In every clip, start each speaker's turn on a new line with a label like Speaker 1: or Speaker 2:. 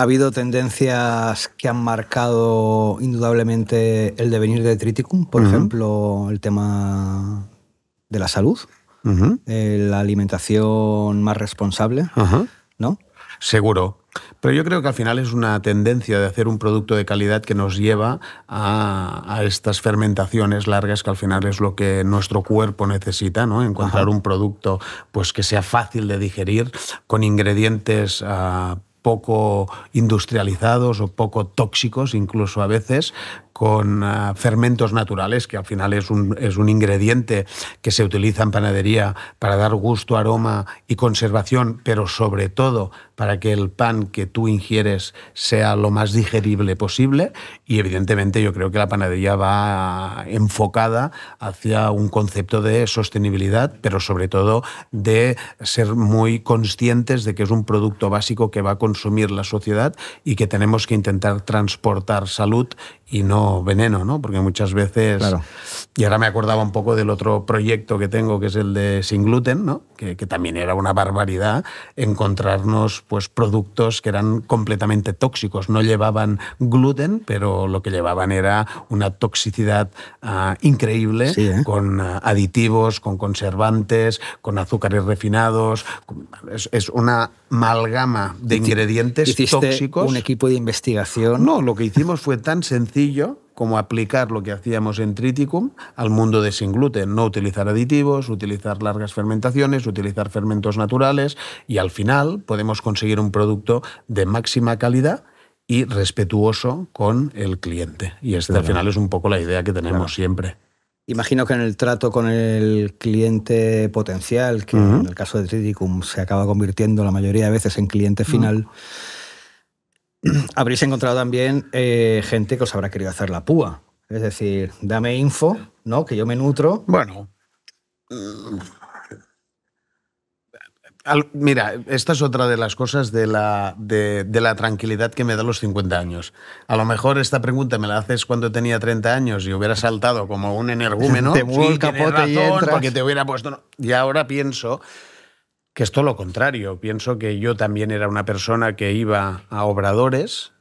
Speaker 1: ha habido tendencias que han marcado indudablemente el devenir de Triticum, por ejemplo, el tema de la salud, eh, la alimentación más responsable, ¿no? Seguro. Pero yo creo que
Speaker 2: al final es una tendencia de hacer un producto de calidad que nos lleva a, estas fermentaciones largas que al final es lo que nuestro cuerpo necesita, ¿no? Encontrar un producto pues, que sea fácil de digerir, con ingredientes ah, poco industrializados o poco tóxicos incluso a veces, con eh, fermentos naturales, que al final es un, es un ingrediente que se utiliza en panadería para dar gusto, aroma y conservación, pero sobre todo para que el pan que tú ingieres sea lo más digerible posible. Y evidentemente yo creo que la panadería va enfocada hacia un concepto de sostenibilidad, pero sobre todo de ser muy conscientes de que es un producto básico que va a consumir la sociedad y que tenemos que intentar transportar salud y no veneno, ¿no? Porque muchas veces... Y ahora me acordaba un poco del otro proyecto que tengo, que es el de sin gluten, ¿no? Que, también era una barbaridad encontrarnos pues, productos que eran completamente tóxicos. No llevaban gluten, pero lo que llevaban era una toxicidad ah, increíble ¿eh? con ah, aditivos, con conservantes, con azúcares refinados. Es, es una amalgama de ingredientes tóxicos. un equipo de investigación? No, lo que hicimos fue tan sencillo cómo aplicar lo que hacíamos en Triticum al mundo de sin gluten, no utilizar aditivos, utilizar largas fermentaciones, utilizar fermentos naturales y al final podemos conseguir un producto de máxima calidad y respetuoso con el cliente. Y este al final es un poco la idea que
Speaker 1: tenemos siempre. Imagino que en el trato con el cliente potencial, que en el caso de Triticum se acaba convirtiendo la mayoría de veces en cliente final, habréis encontrado también eh, gente que os habrá querido hacer la púa. Es decir, dame info, ¿no? Que yo me nutro. Bueno.
Speaker 2: Mira, esta es otra de las cosas de la, de, la tranquilidad que me da los 50 años. A lo mejor esta pregunta me la haces cuando tenía 30 años y hubiera saltado como un energúmeno. Te Porque te hubiera puesto... Y ahora pienso que es todo lo contrario. Pienso que yo también era una persona que iba a obradores,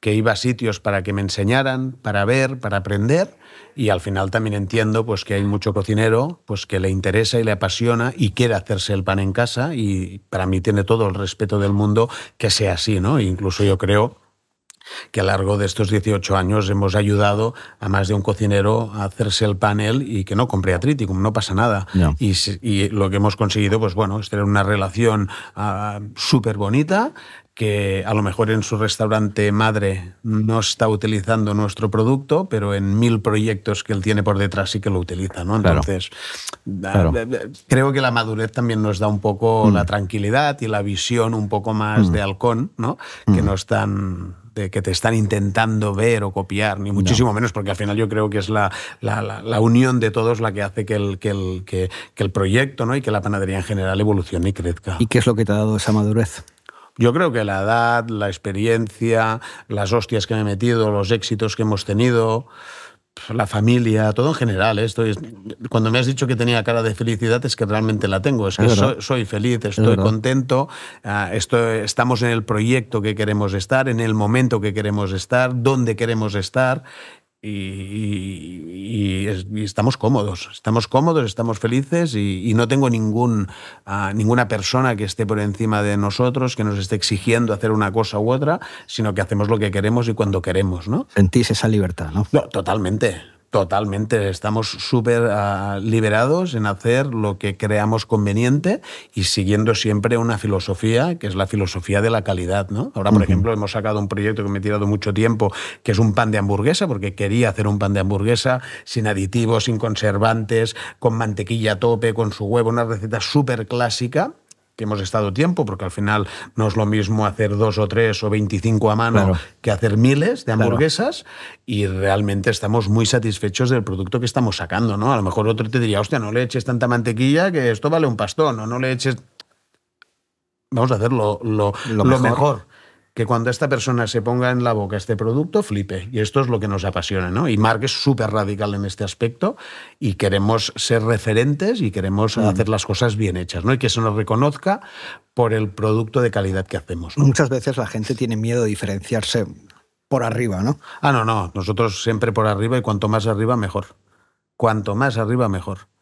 Speaker 2: que iba a sitios para que me enseñaran, para ver, para aprender y al final también entiendo pues que hay mucho cocinero pues que le interesa y le apasiona y quiere hacerse el pan en casa y para mí tiene todo el respeto del mundo que sea así, ¿no? incluso yo creo que a lo largo de estos 18 años hemos ayudado a más de un cocinero a hacerse el panel y que no compre a no pasa nada. Y, lo que hemos conseguido, pues bueno, es tener una relación ah, súper bonita que a lo mejor en su restaurante madre no está utilizando nuestro producto, pero en mil proyectos que él tiene por detrás sí que lo utiliza, ¿no? Entonces, ah, creo que la madurez también nos da un poco mm. la tranquilidad y la visión un poco más mm. de halcón, ¿no? Mm. Que no están que te están intentando ver o copiar, ni muchísimo menos, porque al final yo creo que es la, unión de todos la que hace que el, el, el proyecto ¿no? y que la panadería en
Speaker 1: general evolucione y crezca. ¿Y qué es lo que te ha dado esa madurez?
Speaker 2: Yo creo que la edad, la experiencia, las hostias que me he metido, los éxitos que hemos tenido, la familia, todo en general. Esto es, cuando me has dicho que tenía cara de felicidad es que realmente la tengo. Es que soy, feliz, estoy contento, ah, estamos en el proyecto que queremos estar, en el momento que queremos estar, donde queremos estar y, estamos cómodos, estamos cómodos, estamos felices y, no tengo ningún, ah, ninguna persona que esté por encima de nosotros, que nos esté exigiendo hacer una cosa u otra, sino que hacemos lo que queremos y cuando queremos. ¿no?
Speaker 1: Sentís esa libertad, ¿no? no
Speaker 2: totalmente, Totalmente, estamos súper ah, liberados en hacer lo que creamos conveniente y siguiendo siempre una filosofía que es la filosofía de la calidad. ¿no? Ahora, por ejemplo, hemos sacado un proyecto que me he tirado mucho tiempo, que es un pan de hamburguesa, porque quería hacer un pan de hamburguesa sin aditivos, sin conservantes, con mantequilla a tope, con su huevo, una receta súper clásica que hemos estado tiempo, porque al final no es lo mismo hacer dos o tres o veinticinco a mano que hacer miles de hamburguesas y realmente estamos muy satisfechos del producto que estamos sacando, ¿no? A lo mejor otro te diría, hostia, no le eches tanta mantequilla que esto vale un pastón, o no le eches... Vamos a hacerlo lo, mejor que cuando esta persona se ponga en la boca este producto, flipe. Y esto es lo que nos apasiona, ¿no? Y Mark es súper radical en este aspecto y queremos ser referentes y queremos mm. hacer las cosas bien hechas, ¿no? Y que se nos reconozca por el producto de calidad que hacemos.
Speaker 1: Muchas veces
Speaker 2: la gente tiene miedo de diferenciarse por arriba, ¿no? Ah, no, no. Nosotros siempre por arriba y cuanto más arriba, mejor. Cuanto más arriba, mejor.